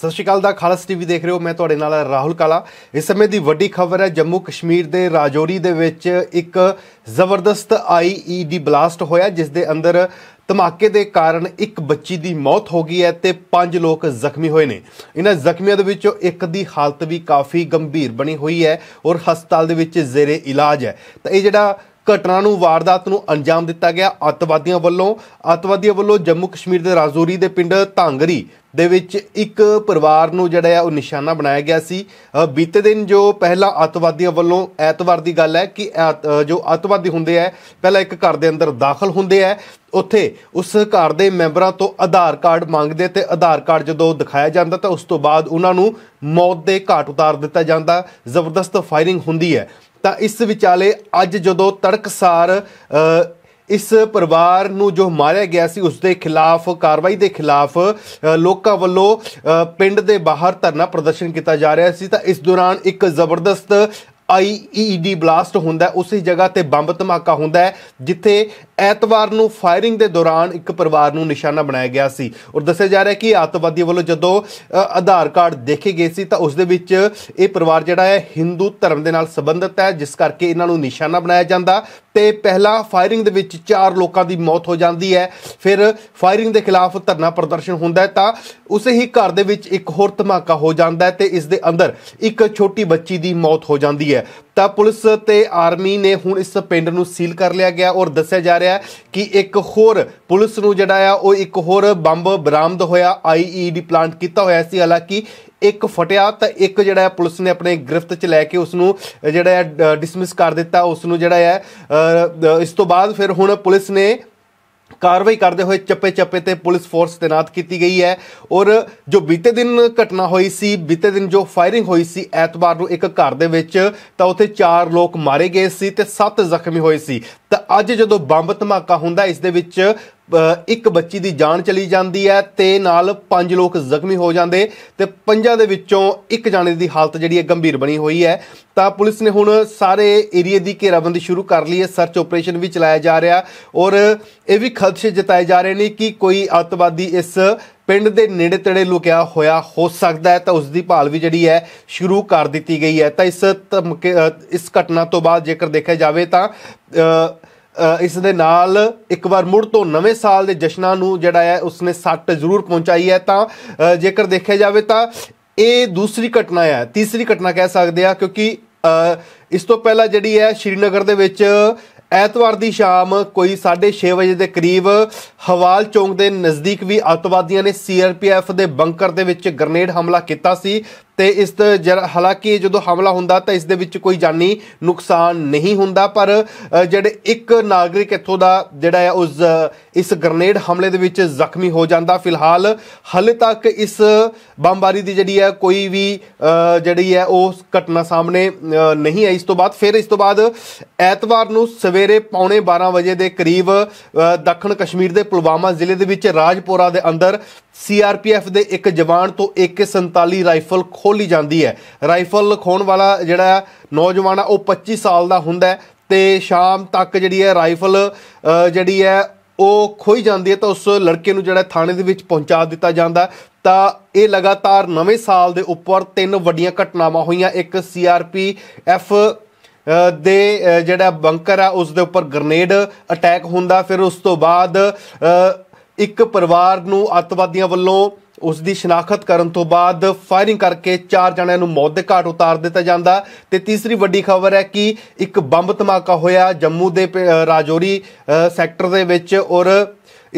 ਸਤਿ ਸ਼੍ਰੀ ਅਕਾਲ ਦਾ ਖਾਲਸ ਟੀਵੀ ਦੇਖ ਰਹੇ ਹੋ ਮੈਂ ਤੁਹਾਡੇ ਨਾਲ ਰਾਹੁਲ ਕਾਲਾ ਇਸ ਸਮੇਂ ਦੀ ਵੱਡੀ ਖਬਰ ਹੈ ਜੰਮੂ ਕਸ਼ਮੀਰ ਦੇ ਰਾਜੌਰੀ ਦੇ ਵਿੱਚ ਇੱਕ ਜ਼ਬਰਦਸਤ ਆਈਈਡੀ ਬਲਾਸਟ ਹੋਇਆ ਜਿਸ ਦੇ ਅੰਦਰ ਧਮਾਕੇ ਦੇ ਕਾਰਨ ਇੱਕ ਬੱਚੀ ਦੀ ਮੌਤ ਹੋ ਗਈ ਹੈ ਤੇ ਪੰਜ ਲੋਕ ਜ਼ਖਮੀ ਹੋਏ ਨੇ ਇਹਨਾਂ ਜ਼ਖਮੀਆਂ ਦੇ ਵਿੱਚੋਂ ਇੱਕ ਦੀ ਹਾਲਤ ਵੀ ਕਾਫੀ ਗੰਭੀਰ ਬਣੀ ਹੋਈ ਹੈ ਔਰ ਹਸਪਤਾਲ ਦੇ ਵਿੱਚ ਜ਼ੇਰੇ ਇਲਾਜ ਹੈ ਤਾਂ ਇਹ ਜਿਹੜਾ ਘਟਨਾ ਨੂੰ ਵਾਰਦਾਤ ਨੂੰ ਅੰਜਾਮ ਦਿੱਤਾ ਗਿਆ ਅੱਤਵਾਦੀਆਂ ਵੱਲੋਂ ਅੱਤਵਾਦੀਆਂ ਵੱਲੋਂ ਜੰਮੂ ਕਸ਼ਮੀਰ ਦੇ ਰਾਜੌਰੀ ਦੇ ਪਿੰਡ ਧਾਂਗਰੀ ਦੇ ਵਿੱਚ ਇੱਕ ਪਰਿਵਾਰ ਨੂੰ ਜਿਹੜਾ ਆ ਉਹ ਨਿਸ਼ਾਨਾ ਬਣਾਇਆ ਗਿਆ ਸੀ ਬੀਤੇ ਦਿਨ ਜੋ ਪਹਿਲਾ ਅਤਵਾਦੀਆਂ ਵੱਲੋਂ ਐਤਵਾਰ ਦੀ ਗੱਲ ਹੈ ਕਿ ਜੋ ਅਤਵਾਦੀ ਹੁੰਦੇ ਆ ਪਹਿਲਾਂ ਇੱਕ ਘਰ ਦੇ ਅੰਦਰ ਦਾਖਲ ਹੁੰਦੇ ਆ ਉੱਥੇ ਉਸ ਘਰ ਦੇ ਮੈਂਬਰਾਂ ਤੋਂ ਆਧਾਰ ਕਾਰਡ ਮੰਗਦੇ ਤੇ ਆਧਾਰ ਕਾਰਡ ਜਦੋਂ ਦਿਖਾਇਆ ਜਾਂਦਾ ਤਾਂ ਉਸ ਤੋਂ ਬਾਅਦ ਉਹਨਾਂ ਨੂੰ ਮੌਤ ਦੇ ਘਾਟ ਉਤਾਰ ਦਿੱਤਾ ਜਾਂਦਾ ਜ਼ਬਰਦਸਤ ਫਾਇਰਿੰਗ ਹੁੰਦੀ ਹੈ ਤਾਂ ਇਸ ਵਿਚਾਲੇ ਅੱਜ ਜਦੋਂ ਤੜਕਸਾਰ ਇਸ ਪਰਿਵਾਰ ਨੂੰ ਜੋ ਮਾਰਿਆ ਗਿਆ ਸੀ ਉਸ ਦੇ ਖਿਲਾਫ ਕਾਰਵਾਈ ਦੇ ਖਿਲਾਫ ਲੋਕਾਂ ਵੱਲੋਂ ਪਿੰਡ ਦੇ ਬਾਹਰ ਧਰਨਾ ਪ੍ਰਦਰਸ਼ਨ ਕੀਤਾ ਜਾ ਰਿਹਾ ਸੀ ਤਾਂ ਇਸ ਦੌਰਾਨ ਇੱਕ ਜ਼ਬਰਦਸਤ ਆਈਈਡੀ ਬਲਾਸਟ ਹੁੰਦਾ ਉਸੇ ਜਗ੍ਹਾ ਤੇ ਬੰਬ ਧਮਾਕਾ ਹੁੰਦਾ ਹੈ ਜਿੱਥੇ ਐਤਵਾਰ ਨੂੰ ਫਾਇਰਿੰਗ ਦੇ ਦੌਰਾਨ ਇੱਕ ਪਰਿਵਾਰ ਨੂੰ ਨਿਸ਼ਾਨਾ ਬਣਾਇਆ ਗਿਆ ਸੀ ਔਰ ਦੱਸਿਆ ਜਾ ਰਿਹਾ ਕਿ ਆਤਵਾਦੀ ਵੱਲੋਂ ਜਦੋਂ ਆਧਾਰ ਕਾਰਡ ਦੇਖੇ ਗਏ ਸੀ ਤਾਂ ਉਸ ਦੇ ਵਿੱਚ ਇਹ ਪਰਿਵਾਰ ਜਿਹੜਾ ਹੈ ਹਿੰਦੂ ਧਰਮ ਦੇ ਨਾਲ ਸੰਬੰਧਿਤ ਹੈ ਜਿਸ ਕਰਕੇ ਇਹਨਾਂ ਨੂੰ ਨਿਸ਼ਾਨਾ ਬਣਾਇਆ ਜਾਂਦਾ ਤੇ ਪਹਿਲਾ ਫਾਇਰਿੰਗ ਦੇ ਵਿੱਚ ਚਾਰ ਲੋਕਾਂ ਦੀ ਮੌਤ ਹੋ ਜਾਂਦੀ ਹੈ ਫਿਰ ਫਾਇਰਿੰਗ ਦੇ ਖਿਲਾਫ ਧਰਨਾ ਪ੍ਰਦਰਸ਼ਨ ਹੁੰਦਾ ਹੈ ਤਾਂ ਉਸੇ ਹੀ ਘਰ ਦੇ ਵਿੱਚ ਇੱਕ ਹੋਰ ਧਮਾਕਾ ਹੋ ਜਾਂਦਾ ਹੈ ਤੇ ਇਸ ਦੇ ਅੰਦਰ ਇੱਕ ਛੋਟੀ ਬੱਚੀ ਦੀ ਮੌਤ ਹੋ ਜਾਂਦੀ ਹੈ ਤਾਂ ਪੁਲਿਸ ਤੇ ਆਰਮੀ ਨੇ ਹੁਣ ਇਸ ਪਿੰਡ ਨੂੰ ਸੀਲ ਕਰ ਲਿਆ ਗਿਆ ਔਰ ਦੱਸਿਆ ਜਾ ਰਿਹਾ ਕਿ ਇੱਕ ਹੋਰ ਪੁਲਿਸ ਨੂੰ ਜਿਹੜਾ ਆ ਉਹ ਇੱਕ ਹੋਰ ਬੰਬ ਬਰਾਮਦ ਹੋਇਆ ਆਈਈਡੀ ਪਲਾਂਟ e ਕੀਤਾ ਹੋਇਆ ਸੀ ਹਾਲਾਂਕਿ ਇੱਕ ਫਟਿਆ ਤਾਂ ਇੱਕ ਜਿਹੜਾ ਹੈ ਪੁਲਿਸ ਨੇ ਆਪਣੇ ਗ੍ਰਿਫਤ 'ਚ ਲੈ ਕੇ ਉਸ ਨੂੰ ਜਿਹੜਾ ਹੈ ਡਿਸਮਿਸ ਕਰ ਦਿੱਤਾ ਉਸ ਨੂੰ ਜਿਹੜਾ ਹੈ ਇਸ ਤੋਂ ਬਾਅਦ ਫਿਰ ਹੁਣ ਪੁਲਿਸ ਨੇ ਕਾਰਵਾਈ ਕਰਦੇ ਹੋਏ ਚੱਪੇ ਚੱਪੇ ਤੇ ਪੁਲਿਸ ਫੋਰਸ ਤਾਇਨਾਤ ਕੀਤੀ ਗਈ ਹੈ ਔਰ ਜੋ ਬੀਤੇ ਦਿਨ ਘਟਨਾ ਹੋਈ ਸੀ ਬੀਤੇ ਦਿਨ ਜੋ ਫਾਇਰਿੰਗ ਹੋਈ ਸੀ ਐਤਵਾਰ ਨੂੰ ਇੱਕ ਘਰ ਦੇ ਵਿੱਚ ਤਾਂ ਉੱਥੇ 4 ਲੋਕ ਮਾਰੇ ਗਏ ਸੀ ਤੇ 7 ਜ਼ਖਮੀ ਹੋਏ ਸੀ ਤਾਂ ਅੱਜ ਜਦੋਂ ਬੰਬ ਧਮਾਕਾ ਹੁੰਦਾ ਇਸ ਦੇ ਵਿੱਚ ਇੱਕ ਬੱਚੀ ਦੀ ਜਾਨ ਚਲੀ ਜਾਂਦੀ ਹੈ ਤੇ ਨਾਲ ਪੰਜ ਲੋਕ ਜ਼ਖਮੀ ਹੋ ਜਾਂਦੇ ਤੇ ਪੰਜਾਂ ਦੇ ਵਿੱਚੋਂ ਇੱਕ ਜਾਨੇ ਦੀ ਹਾਲਤ ਜਿਹੜੀ ਹੈ ਗੰਭੀਰ ਬਣੀ ਹੋਈ ਹੈ ਤਾਂ ਪੁਲਿਸ ਨੇ ਹੁਣ ਸਾਰੇ ਏਰੀਆ ਦੀ ਘੇਰਾਬੰਦੀ ਸ਼ੁਰੂ ਕਰ ਲਈ ਹੈ ਸਰਚ ਆਪਰੇਸ਼ਨ ਵੀ ਚਲਾਇਆ ਜਾ ਰਿਹਾ ਔਰ ਇਹ ਵੀ ਖਦਸ਼ੇ ਜਤਾਏ ਜਾ ਰਹੇ ਨੇ ਕਿ ਕੋਈ ਅਤਵਾਦੀ ਇਸ ਪਿੰਡ ਦੇ ਨੇੜੇ ਤੜੇ ਲੁਕਿਆ ਹੋਇਆ ਹੋ ਸਕਦਾ ਹੈ ਤਾਂ ਉਸ ਦੀ ਭਾਲ ਵੀ ਜਿਹੜੀ ਹੈ ਸ਼ੁਰੂ ਕਰ ਦਿੱਤੀ ਗਈ ਹੈ ਤਾਂ ਇਸ ਇਸ ਘਟਨਾ ਤੋਂ ਬਾਅਦ ਜੇਕਰ ਦੇਖਿਆ ਜਾਵੇ ਤਾਂ ਇਸ ਦੇ ਨਾਲ ਇੱਕ ਵਾਰ ਮੁੜ ਤੋਂ ਨਵੇਂ ਸਾਲ ਦੇ ਜਸ਼ਨਾਂ ਨੂੰ ਜਿਹੜਾ ਹੈ ਉਸਨੇ ਸੱਟ ਜ਼ਰੂਰ ਪਹੁੰਚਾਈ ਹੈ ਤਾਂ ਜੇਕਰ ਦੇਖਿਆ ਜਾਵੇ ਤਾਂ ਇਹ ਦੂਸਰੀ ਘਟਨਾ ਹੈ ਤੀਸਰੀ ਘਟਨਾ ਕਹਿ ਸਕਦੇ ਆ ਕਿਉਂਕਿ ਇਸ ਤੋਂ ਪਹਿਲਾਂ ਜਿਹੜੀ ਹੈ ਸ਼੍ਰੀਨਗਰ ਦੇ ਵਿੱਚ ਐਤਵਾਰ ਦੀ ਸ਼ਾਮ ਕੋਈ 6:30 ਵਜੇ ਦੇ ਕਰੀਬ ਹਵਾਲ ਚੌਂਕ ਦੇ ਨਜ਼ਦੀਕ ਵੀ ਅਤਵਾਦੀਆਂ ਨੇ ਸੀਆਰਪੀਐਫ ਦੇ ਬੰਕਰ ਦੇ ਵਿੱਚ ਗ੍ਰਨੇਡ ਹਮਲਾ ਕੀਤਾ ਸੀ ਤੇ ਇਸ ਹਾਲਾਂਕਿ ਜਦੋਂ ਹਮਲਾ ਹੁੰਦਾ ਤਾਂ ਇਸ ਦੇ ਵਿੱਚ ਕੋਈ ਜਾਨੀ ਨੁਕਸਾਨ ਨਹੀਂ ਹੁੰਦਾ ਪਰ ਜਿਹੜੇ ਇੱਕ ਨਾਗਰਿਕ ਇੱਥੋਂ ਦਾ ਜਿਹੜਾ ਹੈ ਉਸ ਇਸ ਗ੍ਰਨੇਡ ਹਮਲੇ ਦੇ ਵਿੱਚ ਜ਼ਖਮੀ ਹੋ ਜਾਂਦਾ ਫਿਲਹਾਲ ਹਲੇ ਤੱਕ ਇਸ ਬੰਬਾਰੀ ਦੀ ਜਿਹੜੀ ਹੈ ਕੋਈ ਵੀ ਜਿਹੜੀ ਹੈ ਉਹ ਘਟਨਾ ਸਾਹਮਣੇ ਨਹੀਂ ਆਈ ਇਸ ਤੋਂ ਬਾਅਦ ਫਿਰ ਇਸ ਤੋਂ ਬਾਅਦ ਐਤਵਾਰ ਨੂੰ ਸਵੇਰੇ ਪੌਣੇ 12 ਵਜੇ ਦੇ ਕਰੀਬ ਦੱਖਣ ਕਸ਼ਮੀਰ ਦੇ ਪੁਲਵਾਮਾ ਜ਼ਿਲ੍ਹੇ ਦੇ ਵਿੱਚ ਰਾਜਪੋਰਾ ਦੇ ਅੰਦਰ ਸੀਆਰਪੀਐਫ ਦੇ ਇੱਕ ਜਵਾਨ ਤੋਂ AK47 ਰਾਈਫਲ ਖੋਲੀ ਜਾਂਦੀ ਹੈ ਰਾਈਫਲ ਖੋਣ ਵਾਲਾ ਜਿਹੜਾ ਨੌਜਵਾਨ ਆ ਉਹ 25 ਸਾਲ ਦਾ ਹੁੰਦਾ ਤੇ ਸ਼ਾਮ ਤੱਕ ਜਿਹੜੀ ਹੈ ਰਾਈਫਲ ਜਿਹੜੀ ਹੈ ਉਹ ਖੋਈ ਜਾਂਦੀ ਹੈ ਤਾਂ ਉਸ ਲੜਕੇ ਨੂੰ ਜਿਹੜਾ ਥਾਣੇ ਦੇ ਵਿੱਚ ਪਹੁੰਚਾ ਦਿੱਤਾ ਜਾਂਦਾ ਤਾਂ ਇਹ ਲਗਾਤਾਰ ਨਵੇਂ ਸਾਲ ਦੇ ਉੱਪਰ ਤਿੰਨ ਵੱਡੀਆਂ ਘਟਨਾਵਾਂ ਹੋਈਆਂ ਇੱਕ ਸੀਆਰਪੀ ਐਫ ਦੇ ਜਿਹੜਾ ਬੰਕਰ ਆ ਉਸ ਦੇ ਉੱਪਰ ਗ੍ਰਨੇਡ ਅਟੈਕ ਹੁੰਦਾ ਫਿਰ ਉਸ ਤੋਂ ਬਾਅਦ ਇੱਕ ਪਰਿਵਾਰ ਨੂੰ ਅੱਤਵਾਦੀਆਂ ਵੱਲੋਂ ਉਸ ਦੀ ਸ਼ਨਾਖਤ ਕਰਨ ਤੋਂ ਬਾਅਦ ਫਾਇਰਿੰਗ ਕਰਕੇ ਚਾਰ ਜਣਿਆਂ ਨੂੰ ਮੌਤ ਦੇ ਘਾਟ ਉਤਾਰ ਦਿੱਤਾ ਜਾਂਦਾ ਤੇ ਤੀਸਰੀ ਵੱਡੀ ਖਬਰ ਹੈ ਕਿ ਇੱਕ ਬੰਬ ਧਮਾਕਾ ਹੋਇਆ ਜੰਮੂ ਦੇ ਰਾਜੌਰੀ ਸੈਕਟਰ ਦੇ ਵਿੱਚ ਔਰ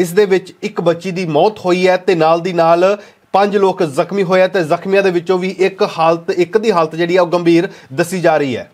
ਇਸ ਦੇ ਵਿੱਚ ਇੱਕ ਬੱਚੀ ਦੀ ਮੌਤ ਹੋਈ ਹੈ ਤੇ ਨਾਲ ਦੀ ਨਾਲ ਪੰਜ ਲੋਕ ਜ਼ਖਮੀ ਹੋਇਆ ਤੇ ਜ਼ਖਮੀਆਂ ਦੇ ਵਿੱਚੋਂ ਵੀ ਇੱਕ ਹਾਲਤ ਇੱਕ ਦੀ ਹਾਲਤ ਜਿਹੜੀ ਆ ਉਹ ਗੰਭੀਰ ਦੱਸੀ ਜਾ ਰਹੀ ਹੈ